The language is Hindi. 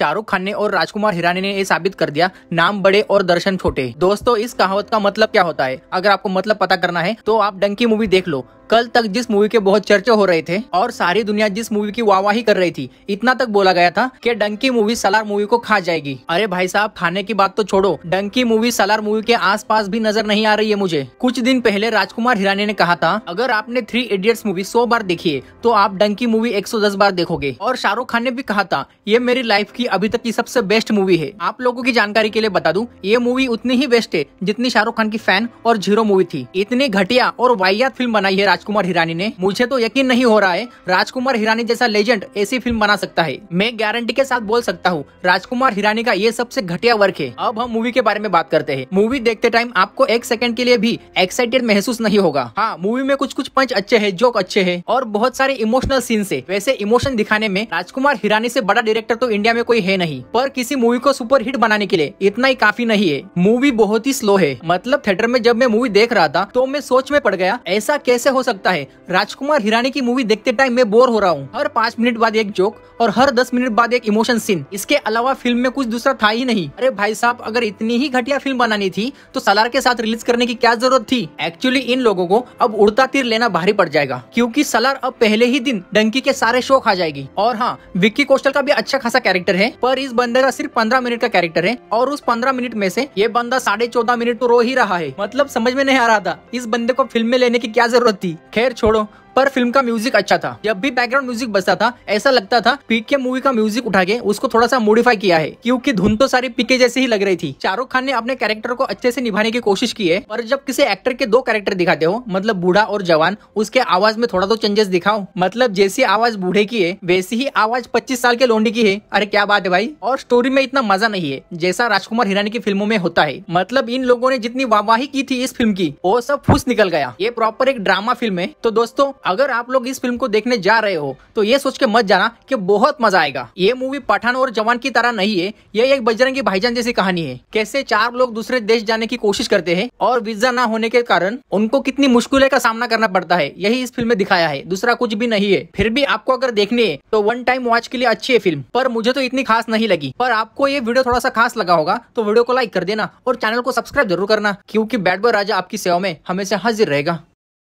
शाहरुख खान ने और राजकुमार हिरानी ने ये साबित कर दिया नाम बड़े और दर्शन छोटे दोस्तों इस कहावत का मतलब क्या होता है अगर आपको मतलब पता करना है तो आप डंकी मूवी देख लो कल तक जिस मूवी के बहुत चर्चे हो रहे थे और सारी दुनिया जिस मूवी की वाहवाही कर रही थी इतना तक बोला गया था कि डंकी मूवी सलार मूवी को खा जाएगी अरे भाई साहब खाने की बात तो छोड़ो डंकी मूवी सलार मूवी के आसपास भी नजर नहीं आ रही है मुझे कुछ दिन पहले राजकुमार हिरानी ने कहा था अगर आपने थ्री इडियट्स मूवी सौ बार देखी है तो आप डंकी मूवी एक बार देखोगे और शाहरुख खान ने भी कहा था ये मेरी लाइफ की की अभी तक की सबसे बेस्ट मूवी है आप लोगों की जानकारी के लिए बता दूं ये मूवी उतनी ही बेस्ट है जितनी शाहरुख खान की फैन और जीरो मूवी थी इतनी घटिया और वाहियात फिल्म बनाई है राजकुमार हिरानी ने मुझे तो यकीन नहीं हो रहा है राजकुमार हिरानी जैसा लेजेंड ऐसी फिल्म बना सकता है मैं गारंटी के साथ बोल सकता हूँ राजकुमार हिरानी का ये सबसे घटिया वर्क है अब हम मूवी के बारे में बात करते हैं मूवी देखते टाइम आपको एक सेकंड के लिए भी एक्साइटेड महसूस नहीं होगा हाँ मूवी में कुछ कुछ पंच अच्छे है जोक अच्छे है और बहुत सारे इमोशनल सीन है वैसे इमोशन दिखाने में राजकुमार हिरानी से बड़ा डायरेक्टर तो इंडिया में कोई कोई है नहीं पर किसी मूवी को सुपर हिट बनाने के लिए इतना ही काफी नहीं है मूवी बहुत ही स्लो है मतलब थिएटर में जब मैं मूवी देख रहा था तो मैं सोच में पड़ गया ऐसा कैसे हो सकता है राजकुमार हिरानी की मूवी देखते टाइम मैं बोर हो रहा हूँ हर पाँच मिनट बाद एक जोक और हर दस मिनट बाद एक इमोशन सीन इसके अलावा फिल्म में कुछ दूसरा था ही नहीं अरे भाई साहब अगर इतनी ही घटिया फिल्म बनानी थी तो सलार के साथ रिलीज करने की क्या जरूरत थी एक्चुअली इन लोगों को अब उड़ता तीर लेना भारी पड़ जाएगा क्योंकि सलार अब पहले ही दिन डंकी के सारे शो खा जाएगी और हाँ विक्की कोस्टल का भी अच्छा खासा कैरेक्टर है है पर इस बंदे का सिर्फ पंद्रह मिनट का कैरेक्टर है और उस पंद्रह मिनट में से ये बंदा साढ़े चौदह मिनट तो रो ही रहा है मतलब समझ में नहीं आ रहा था इस बंदे को फिल्म में लेने की क्या जरूरत थी खैर छोड़ो पर फिल्म का म्यूजिक अच्छा था जब भी बैकग्राउंड म्यूजिक बजता था ऐसा लगता था पीके मूवी का म्यूजिक उठा के उसको थोड़ा सा मॉडिफाई किया है क्योंकि धुन तो सारी पीके जैसे ही लग रही थी शाहरुख खान ने अपने कैरेक्टर को अच्छे से निभाने की कोशिश की है पर जब किसी एक्टर के दो कैरेक्टर दिखाते हो मतलब बूढ़ा और जवान उसके आवाज में थोड़ा तो चेंजेस दिखाओ मतलब जैसी आवाज बूढ़े की है वैसी ही आवाज पच्चीस साल के लोंडी की है अरे क्या बात है भाई और स्टोरी में इतना मजा नहीं है जैसा राजकुमार हिरानी की फिल्मों में होता है मतलब इन लोगों ने जितनी वाहवाही की थी इस फिल्म की वो सब फूस निकल गया ये प्रॉपर एक ड्रामा फिल्म है तो दोस्तों अगर आप लोग इस फिल्म को देखने जा रहे हो तो ये सोच के मत जाना कि बहुत मजा आएगा ये मूवी पठान और जवान की तरह नहीं है ये एक बजरंगी भाईजान जैसी कहानी है कैसे चार लोग दूसरे देश जाने की कोशिश करते हैं और वीजा ना होने के कारण उनको कितनी मुश्किलें का सामना करना पड़ता है यही इस फिल्म में दिखाया है दूसरा कुछ भी नहीं है फिर भी आपको अगर देखनी है तो वन टाइम वॉच के लिए अच्छी है फिल्म पर मुझे तो इतनी खास नहीं लगी पर आपको ये वीडियो थोड़ा सा खास लगा होगा तो वीडियो को लाइक कर देना और चैनल को सब्सक्राइब जरूर करना क्यूँकी बैट बॉय राजा आपकी सेवा में हमेशा हाजिर रहेगा